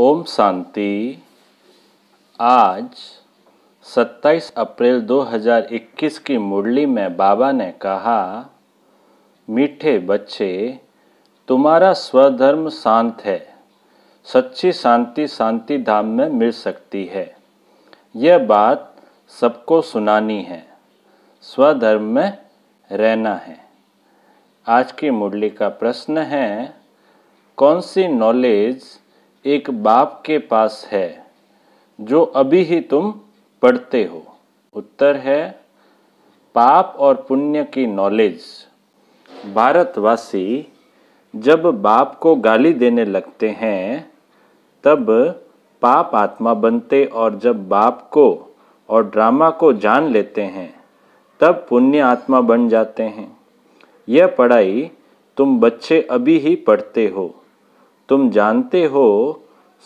ओम शांति आज 27 अप्रैल 2021 की मुरली में बाबा ने कहा मीठे बच्चे तुम्हारा स्वधर्म शांत है सच्ची शांति शांति धाम में मिल सकती है यह बात सबको सुनानी है स्वधर्म में रहना है आज की मुरली का प्रश्न है कौन सी नॉलेज एक बाप के पास है जो अभी ही तुम पढ़ते हो उत्तर है पाप और पुण्य की नॉलेज भारतवासी जब बाप को गाली देने लगते हैं तब पाप आत्मा बनते और जब बाप को और ड्रामा को जान लेते हैं तब पुण्य आत्मा बन जाते हैं यह पढ़ाई तुम बच्चे अभी ही पढ़ते हो तुम जानते हो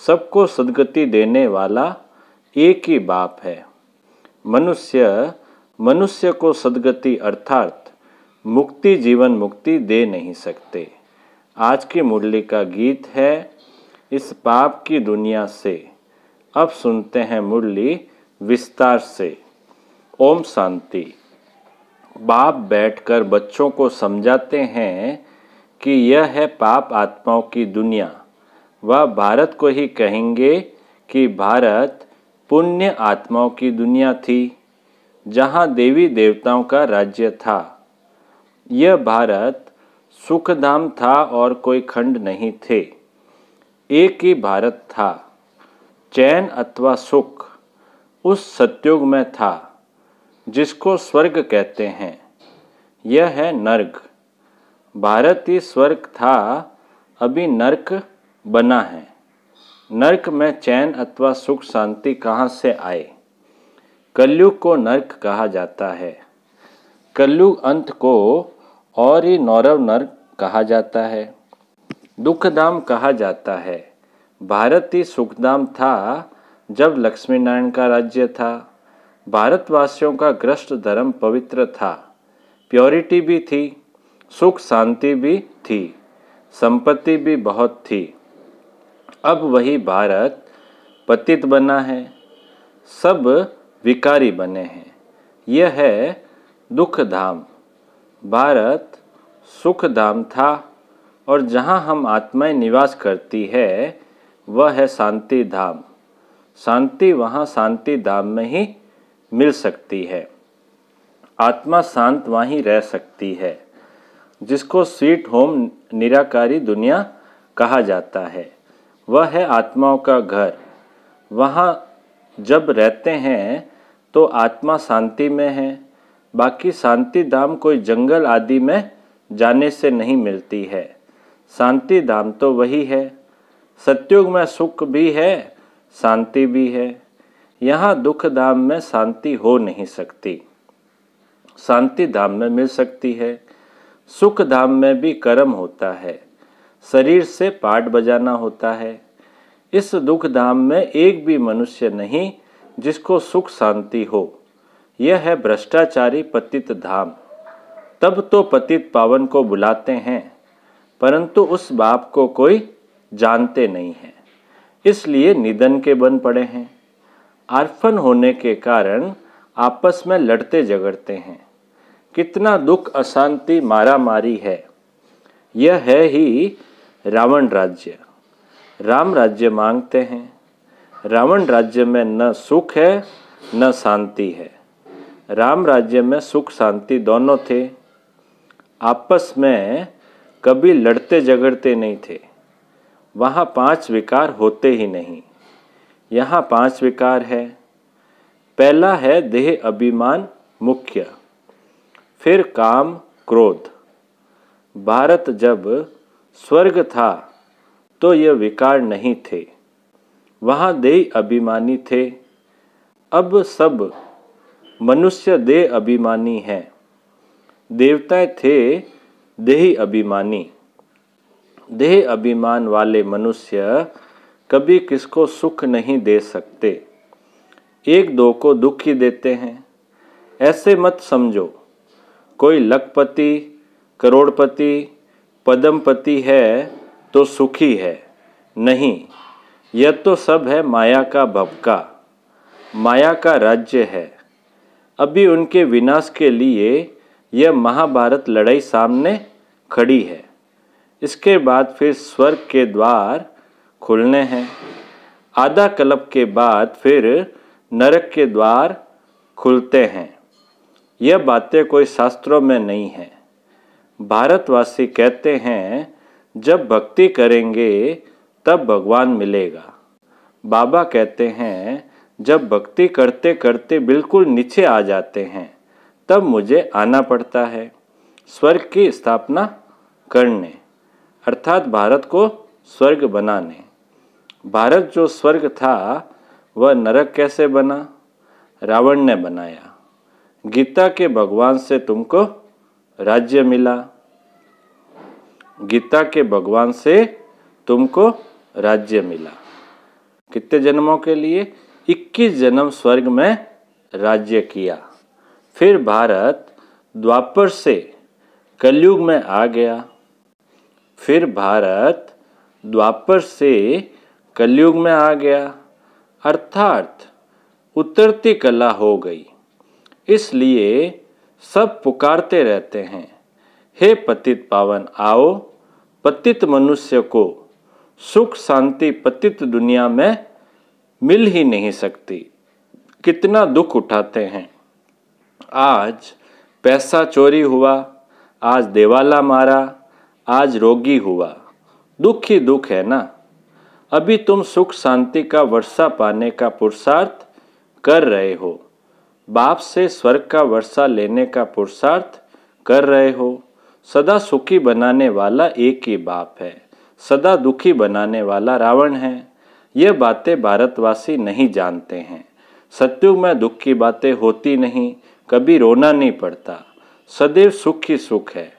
सबको सदगति देने वाला एक ही बाप है मनुष्य मनुष्य को सदगति अर्थात मुक्ति जीवन मुक्ति दे नहीं सकते आज की मुरली का गीत है इस पाप की दुनिया से अब सुनते हैं मुरली विस्तार से ओम शांति बाप बैठकर बच्चों को समझाते हैं कि यह है पाप आत्माओं की दुनिया वह भारत को ही कहेंगे कि भारत पुण्य आत्माओं की दुनिया थी जहाँ देवी देवताओं का राज्य था यह भारत सुखधाम था और कोई खंड नहीं थे एक ही भारत था चैन अथवा सुख उस सत्युग में था जिसको स्वर्ग कहते हैं यह है नर्ग भारत ही स्वर्ग था अभी नरक बना है नरक में चैन अथवा सुख शांति कहाँ से आए कलयुग को नरक कहा जाता है कलयुग अंत को और ही नौरव नरक कहा जाता है दुखधाम कहा जाता है भारत ही सुखधाम था जब लक्ष्मी नारायण का राज्य था भारतवासियों का ग्रस्त धर्म पवित्र था प्योरिटी भी थी सुख शांति भी थी संपत्ति भी बहुत थी अब वही भारत पतित बना है सब विकारी बने हैं यह है दुख धाम भारत सुख धाम था और जहाँ हम आत्माएं निवास करती है वह है शांति धाम शांति वहाँ शांति धाम में ही मिल सकती है आत्मा शांत वहीं रह सकती है जिसको स्वीट होम निराकारी दुनिया कहा जाता है वह है आत्माओं का घर वहाँ जब रहते हैं तो आत्मा शांति में है बाकी शांति धाम कोई जंगल आदि में जाने से नहीं मिलती है शांति धाम तो वही है सत्युग में सुख भी है शांति भी है यहाँ दुख धाम में शांति हो नहीं सकती शांति धाम में मिल सकती है सुख धाम में भी कर्म होता है शरीर से पाठ बजाना होता है इस दुख धाम में एक भी मनुष्य नहीं जिसको सुख शांति हो यह है भ्रष्टाचारी पतित धाम तब तो पतित पावन को बुलाते हैं परंतु उस बाप को कोई जानते नहीं है इसलिए निधन के बन पड़े हैं आर्फन होने के कारण आपस में लड़ते झगड़ते हैं कितना दुख अशांति मारा मारी है यह है ही रावण राज्य राम राज्य मांगते हैं रावण राज्य में न सुख है न शांति है राम राज्य में सुख शांति दोनों थे आपस में कभी लड़ते झगड़ते नहीं थे वहाँ पांच विकार होते ही नहीं यहाँ पांच विकार है पहला है देह अभिमान मुख्य फिर काम क्रोध भारत जब स्वर्ग था तो ये विकार नहीं थे वहाँ देह अभिमानी थे अब सब मनुष्य देह अभिमानी हैं देवताएं थे देही अभिमानी देह अभिमान वाले मनुष्य कभी किसको सुख नहीं दे सकते एक दो को दुख ही देते हैं ऐसे मत समझो कोई लखपति करोड़पति पदमपति है तो सुखी है नहीं यह तो सब है माया का भपका माया का राज्य है अभी उनके विनाश के लिए यह महाभारत लड़ाई सामने खड़ी है इसके बाद फिर स्वर्ग के द्वार खुलने हैं आधा कलप के बाद फिर नरक के द्वार खुलते हैं यह बातें कोई शास्त्रों में नहीं है भारतवासी कहते हैं जब भक्ति करेंगे तब भगवान मिलेगा बाबा कहते हैं जब भक्ति करते करते बिल्कुल नीचे आ जाते हैं तब मुझे आना पड़ता है स्वर्ग की स्थापना करने अर्थात भारत को स्वर्ग बनाने भारत जो स्वर्ग था वह नरक कैसे बना रावण ने बनाया गीता के भगवान से तुमको राज्य मिला गीता के भगवान से तुमको राज्य मिला कितने जन्मों के लिए 21 जन्म स्वर्ग में राज्य किया फिर भारत द्वापर से कलयुग में आ गया फिर भारत द्वापर से कलयुग में आ गया अर्थात उतरती कला हो गई इसलिए सब पुकारते रहते हैं हे पतित पावन आओ पतित मनुष्य को सुख शांति पतित दुनिया में मिल ही नहीं सकती कितना दुख उठाते हैं आज पैसा चोरी हुआ आज देवाला मारा आज रोगी हुआ दुख ही दुख है ना अभी तुम सुख शांति का वर्षा पाने का पुरुषार्थ कर रहे हो बाप से स्वर्ग का वर्षा लेने का पुरुषार्थ कर रहे हो सदा सुखी बनाने वाला एक ही बाप है सदा दुखी बनाने वाला रावण है यह बातें भारतवासी नहीं जानते हैं सत्युग में दुख की बातें होती नहीं कभी रोना नहीं पड़ता सदैव सुख ही सुख है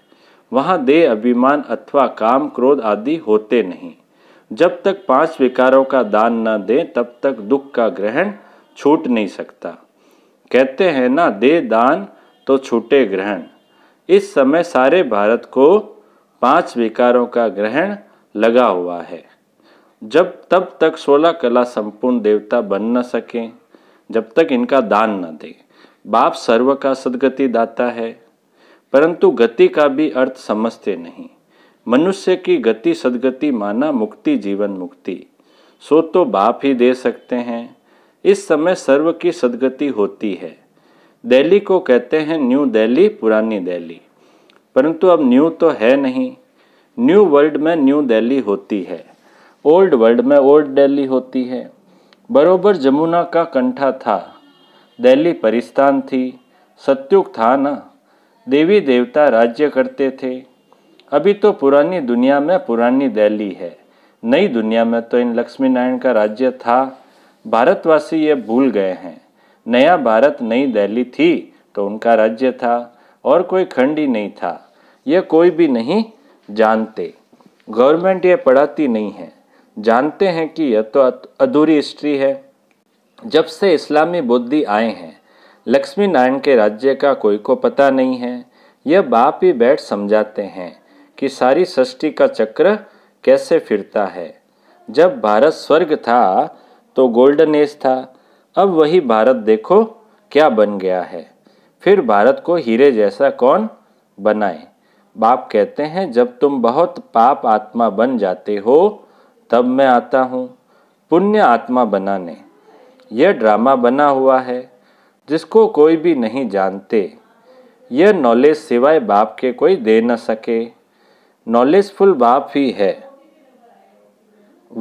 वहाँ देह अभिमान अथवा काम क्रोध आदि होते नहीं जब तक पांच विकारों का दान न दें तब तक दुख का ग्रहण छूट नहीं सकता कहते हैं ना दे दान तो छूटे ग्रहण इस समय सारे भारत को पांच विकारों का ग्रहण लगा हुआ है जब तब तक सोलह कला संपूर्ण देवता बन न सके जब तक इनका दान न दे बाप सर्व का सदगति दाता है परंतु गति का भी अर्थ समझते नहीं मनुष्य की गति सदगति माना मुक्ति जीवन मुक्ति सो तो बाप ही दे सकते हैं इस समय सर्व की सदगति होती है दिल्ली को कहते हैं न्यू दिल्ली पुरानी दिल्ली परंतु अब न्यू तो है नहीं न्यू वर्ल्ड में न्यू दिल्ली होती है ओल्ड वर्ल्ड में ओल्ड दिल्ली होती है बरोबर जमुना का कंठा था दिल्ली परिस्थान थी सत्युग था ना देवी देवता राज्य करते थे अभी तो पुरानी दुनिया में पुरानी दिल्ली है नई दुनिया में तो इन लक्ष्मी नारायण का राज्य था भारतवासी ये भूल गए हैं नया भारत नई दिल्ली थी तो उनका राज्य था और कोई खंड ही नहीं था यह कोई भी नहीं जानते गवर्नमेंट ये पढ़ाती नहीं है जानते हैं कि यह तो अधूरी हिस्ट्री है जब से इस्लामी बुद्धि आए हैं लक्ष्मी नारायण के राज्य का कोई को पता नहीं है यह बाप ही बैठ समझाते हैं कि सारी सृष्टि का चक्र कैसे फिरता है जब भारत स्वर्ग था तो गोल्डन एज था अब वही भारत देखो क्या बन गया है फिर भारत को हीरे जैसा कौन बनाए बाप कहते हैं जब तुम बहुत पाप आत्मा बन जाते हो तब मैं आता हूँ पुण्य आत्मा बनाने यह ड्रामा बना हुआ है जिसको कोई भी नहीं जानते यह नॉलेज सिवाय बाप के कोई दे न सके नॉलेजफुल बाप ही है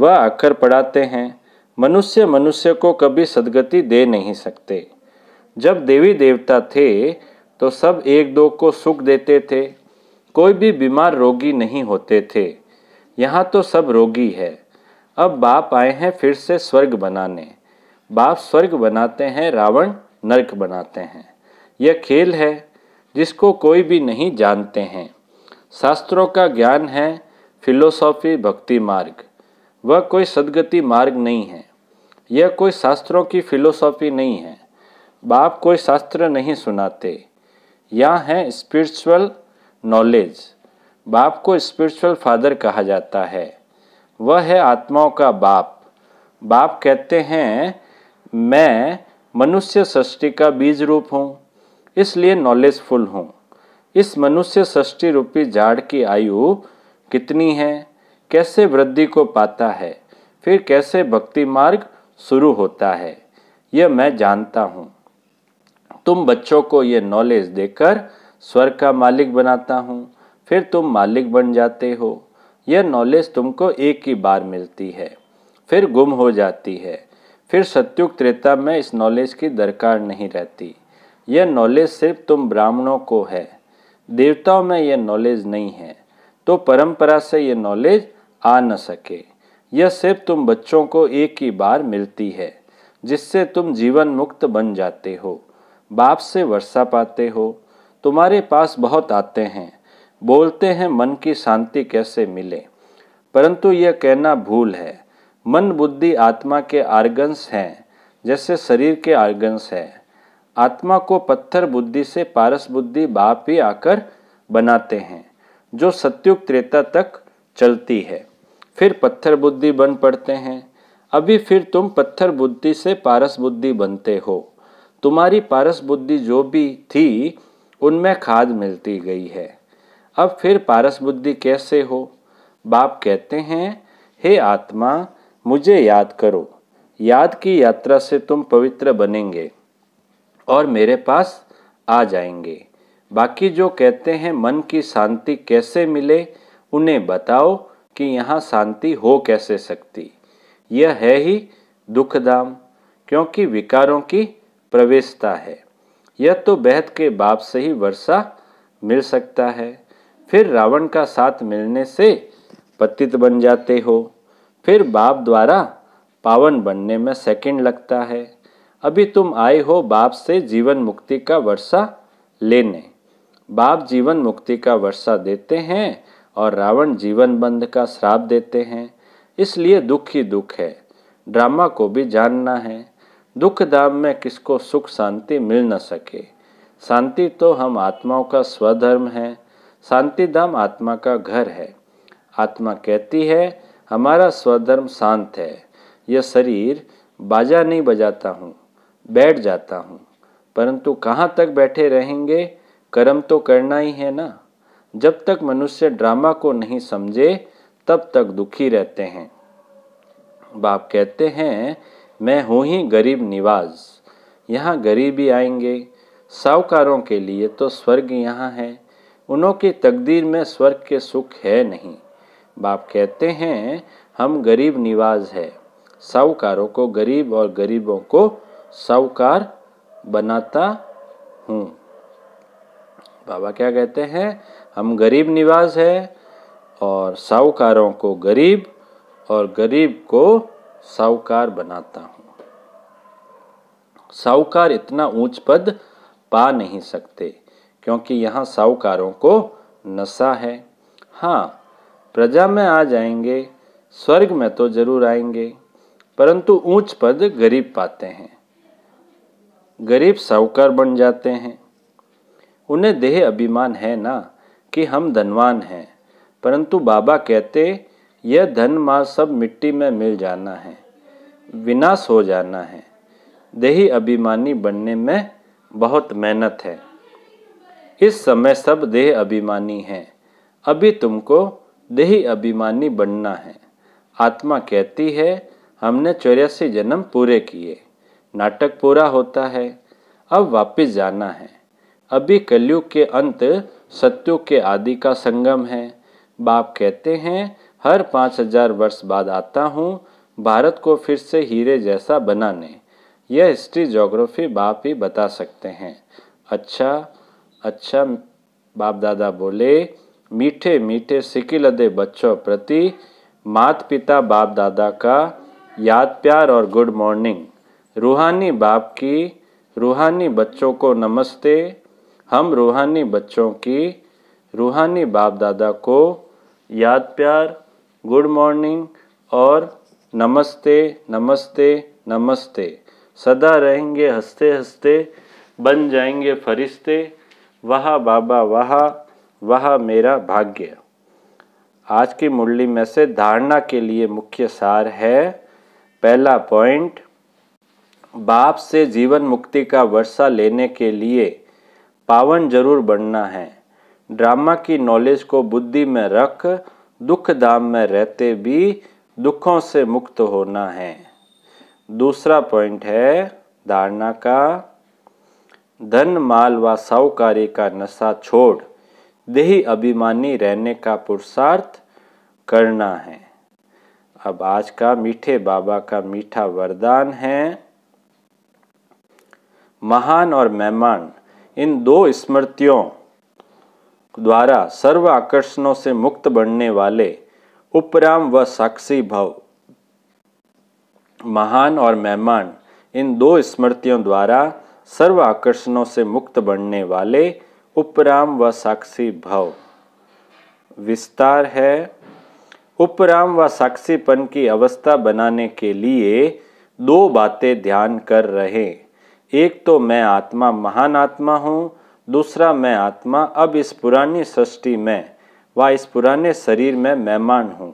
वह आकर पढ़ाते हैं मनुष्य मनुष्य को कभी सदगति दे नहीं सकते जब देवी देवता थे तो सब एक दो को सुख देते थे कोई भी बीमार रोगी नहीं होते थे यहाँ तो सब रोगी है अब बाप आए हैं फिर से स्वर्ग बनाने बाप स्वर्ग बनाते हैं रावण नरक बनाते हैं यह खेल है जिसको कोई भी नहीं जानते हैं शास्त्रों का ज्ञान है फिलोसॉफी भक्ति मार्ग वह कोई सदगति मार्ग नहीं है यह कोई शास्त्रों की फिलोसॉफी नहीं है बाप कोई शास्त्र नहीं सुनाते यह है स्पिरिचुअल नॉलेज बाप को स्पिरिचुअल फादर कहा जाता है वह है आत्माओं का बाप बाप कहते हैं मैं मनुष्य सृष्टि का बीज रूप हूँ इसलिए नॉलेजफुल हूँ इस मनुष्य सृष्टि रूपी झाड़ की आयु कितनी है कैसे वृद्धि को पाता है फिर कैसे भक्ति मार्ग शुरू होता है यह मैं जानता हूँ तुम बच्चों को यह नॉलेज देकर स्वर का मालिक बनाता हूँ फिर तुम मालिक बन जाते हो यह नॉलेज तुमको एक ही बार मिलती है फिर गुम हो जाती है फिर सत्युग त्रेता में इस नॉलेज की दरकार नहीं रहती यह नॉलेज सिर्फ तुम ब्राह्मणों को है देवताओं में यह नॉलेज नहीं है तो परंपरा से यह नॉलेज आ न सके यह सिर्फ तुम बच्चों को एक ही बार मिलती है जिससे तुम जीवन मुक्त बन जाते हो बाप से वर्षा पाते हो तुम्हारे पास बहुत आते हैं बोलते हैं मन की शांति कैसे मिले परंतु यह कहना भूल है मन बुद्धि आत्मा के आर्गन्स हैं जैसे शरीर के आर्गन्स हैं आत्मा को पत्थर बुद्धि से पारस बुद्धि बाप ही आकर बनाते हैं जो सत्युग त्रेता तक चलती है फिर पत्थर बुद्धि बन पड़ते हैं अभी फिर तुम पत्थर बुद्धि से पारस बुद्धि बनते हो तुम्हारी पारस बुद्धि जो भी थी उनमें खाद मिलती गई है अब फिर पारस बुद्धि कैसे हो बाप कहते हैं हे आत्मा मुझे याद करो याद की यात्रा से तुम पवित्र बनेंगे और मेरे पास आ जाएंगे बाकी जो कहते हैं मन की शांति कैसे मिले उन्हें बताओ कि यहाँ शांति हो कैसे सकती यह है ही दुखदाम क्योंकि विकारों की प्रवेशता है यह तो बहत के बाप से ही वर्षा मिल सकता है फिर रावण का साथ मिलने से पतित बन जाते हो फिर बाप द्वारा पावन बनने में सेकंड लगता है अभी तुम आए हो बाप से जीवन मुक्ति का वर्षा लेने बाप जीवन मुक्ति का वर्षा देते हैं और रावण जीवन बंध का श्राप देते हैं इसलिए दुख ही दुख है ड्रामा को भी जानना है दुख दाम में किसको सुख शांति मिल न सके शांति तो हम आत्माओं का स्वधर्म है शांति धाम आत्मा का घर है आत्मा कहती है हमारा स्वधर्म शांत है यह शरीर बाजा नहीं बजाता हूँ बैठ जाता हूँ परंतु कहाँ तक बैठे रहेंगे कर्म तो करना ही है ना जब तक मनुष्य ड्रामा को नहीं समझे तब तक दुखी रहते हैं बाप कहते हैं मैं हूँ ही गरीब निवास यहाँ गरीबी आएंगे साहूकारों के लिए तो स्वर्ग यहाँ है उन्हों की तकदीर में स्वर्ग के सुख है नहीं बाप कहते हैं हम गरीब निवास है साहूकारों को गरीब और गरीबों को साहूकार बनाता हूँ बाबा क्या कहते हैं हम गरीब निवास है और साहूकारों को गरीब और गरीब को साहूकार बनाता हूँ साहूकार इतना ऊंच पद पा नहीं सकते क्योंकि यहाँ साहूकारों को नशा है हाँ प्रजा में आ जाएंगे स्वर्ग में तो जरूर आएंगे परंतु ऊंच पद गरीब पाते हैं गरीब साहूकार बन जाते हैं उन्हें देह अभिमान है ना कि हम धनवान हैं परंतु बाबा कहते यह धन माँ सब मिट्टी में मिल जाना है विनाश हो जाना है देही अभिमानी बनने में बहुत मेहनत है इस समय सब देह अभिमानी हैं अभी तुमको देही अभिमानी बनना है आत्मा कहती है हमने चौरासी जन्म पूरे किए नाटक पूरा होता है अब वापस जाना है अभी कलयुग के अंत सत्यों के आदि का संगम है बाप कहते हैं हर पाँच हजार वर्ष बाद आता हूँ भारत को फिर से हीरे जैसा बनाने यह हिस्ट्री जोग्राफी बाप ही बता सकते हैं अच्छा अच्छा बाप दादा बोले मीठे मीठे सिकिलदे बच्चों प्रति मात पिता बाप दादा का याद प्यार और गुड मॉर्निंग रूहानी बाप की रूहानी बच्चों को नमस्ते हम रूहानी बच्चों की रूहानी बाप दादा को याद प्यार गुड मॉर्निंग और नमस्ते नमस्ते नमस्ते सदा रहेंगे हंसते हंसते बन जाएंगे फरिश्ते वाह बाबा वाह वह मेरा भाग्य आज की मुरली में से धारणा के लिए मुख्य सार है पहला पॉइंट बाप से जीवन मुक्ति का वर्षा लेने के लिए पावन जरूर बनना है ड्रामा की नॉलेज को बुद्धि में रख दुख दाम में रहते भी दुखों से मुक्त होना है दूसरा पॉइंट है धारणा का धन माल व साहुकारी का नशा छोड़ देही अभिमानी रहने का पुरुषार्थ करना है अब आज का मीठे बाबा का मीठा वरदान है महान और मेहमान इन दो स्मृतियों द्वारा सर्व आकर्षणों से मुक्त बनने वाले उपराम व साक्षी भव महान और मेहमान इन दो स्मृतियों द्वारा सर्व आकर्षणों से मुक्त बनने वाले उपराम व साक्षी भव विस्तार है उपराम व साक्षीपन की अवस्था बनाने के लिए दो बातें ध्यान कर रहे एक तो मैं आत्मा महान आत्मा हूँ दूसरा मैं आत्मा अब इस पुरानी सृष्टि में व इस पुराने शरीर में मेहमान हूँ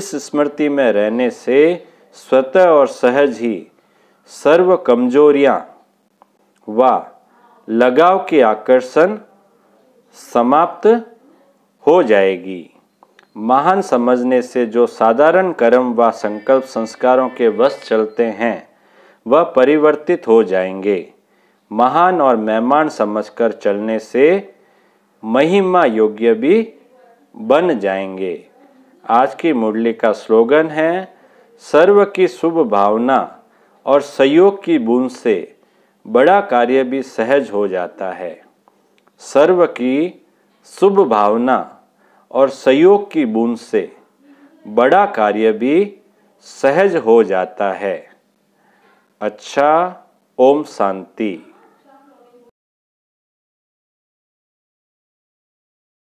इस स्मृति में रहने से स्वतः और सहज ही सर्व कमजोरियाँ व लगाव के आकर्षण समाप्त हो जाएगी महान समझने से जो साधारण कर्म व संकल्प संस्कारों के वश चलते हैं वह परिवर्तित हो जाएंगे महान और मेहमान समझकर चलने से महिमा योग्य भी बन जाएंगे आज की मुरली का स्लोगन है सर्व की शुभ भावना और सहयोग की बूंद से बड़ा कार्य भी सहज हो जाता है सर्व की शुभ भावना और सहयोग की बूंद से बड़ा कार्य भी सहज हो जाता है अच्छा ओम शांति